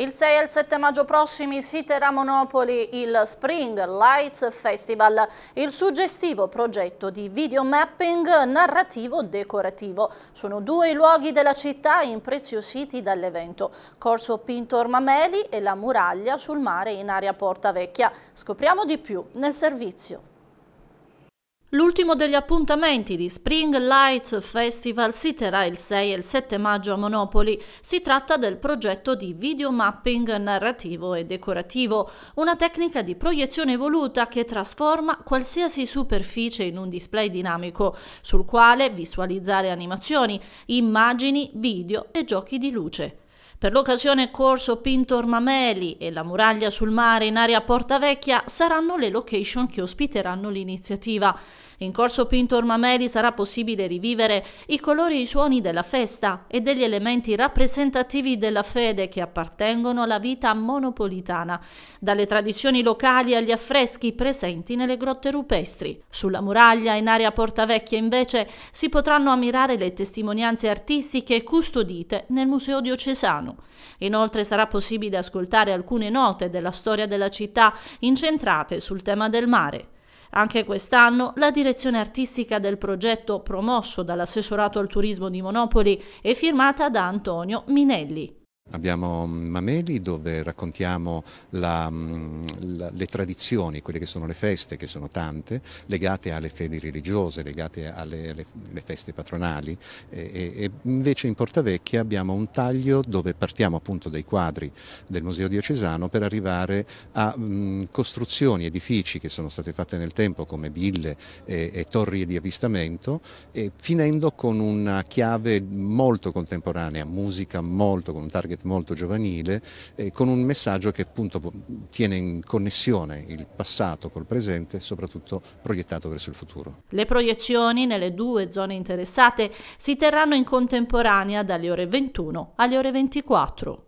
Il 6 e il 7 maggio prossimi si terrà a Monopoli il Spring Lights Festival, il suggestivo progetto di videomapping narrativo decorativo. Sono due i luoghi della città impreziositi dall'evento, Corso Pintor Mameli e la muraglia sul mare in area Porta Vecchia. Scopriamo di più nel servizio. L'ultimo degli appuntamenti di Spring Light Festival si terrà il 6 e il 7 maggio a Monopoli. Si tratta del progetto di videomapping narrativo e decorativo, una tecnica di proiezione evoluta che trasforma qualsiasi superficie in un display dinamico, sul quale visualizzare animazioni, immagini, video e giochi di luce. Per l'occasione Corso Pintor Mameli e la muraglia sul mare in area Porta Vecchia saranno le location che ospiteranno l'iniziativa. In Corso Pintor Mameli sarà possibile rivivere i colori e i suoni della festa e degli elementi rappresentativi della fede che appartengono alla vita monopolitana, dalle tradizioni locali agli affreschi presenti nelle grotte rupestri. Sulla muraglia in area Porta Vecchia invece si potranno ammirare le testimonianze artistiche custodite nel Museo Diocesano italiano. Inoltre sarà possibile ascoltare alcune note della storia della città incentrate sul tema del mare. Anche quest'anno la direzione artistica del progetto promosso dall'assessorato al turismo di Monopoli è firmata da Antonio Minelli. Abbiamo mm, Mameli dove raccontiamo la, mm, la, le tradizioni, quelle che sono le feste, che sono tante, legate alle fedi religiose, legate alle, alle feste patronali e, e invece in Porta Vecchia abbiamo un taglio dove partiamo appunto dai quadri del Museo Diocesano per arrivare a mh, mm, costruzioni, edifici che sono state fatte nel tempo come ville e, e torri di avvistamento e finendo con una chiave molto contemporanea, musica molto, con un target target molto giovanile, eh, con un messaggio che appunto tiene in connessione il passato col presente, soprattutto proiettato verso il futuro. Le proiezioni nelle due zone interessate si terranno in contemporanea dalle ore 21 alle ore 24.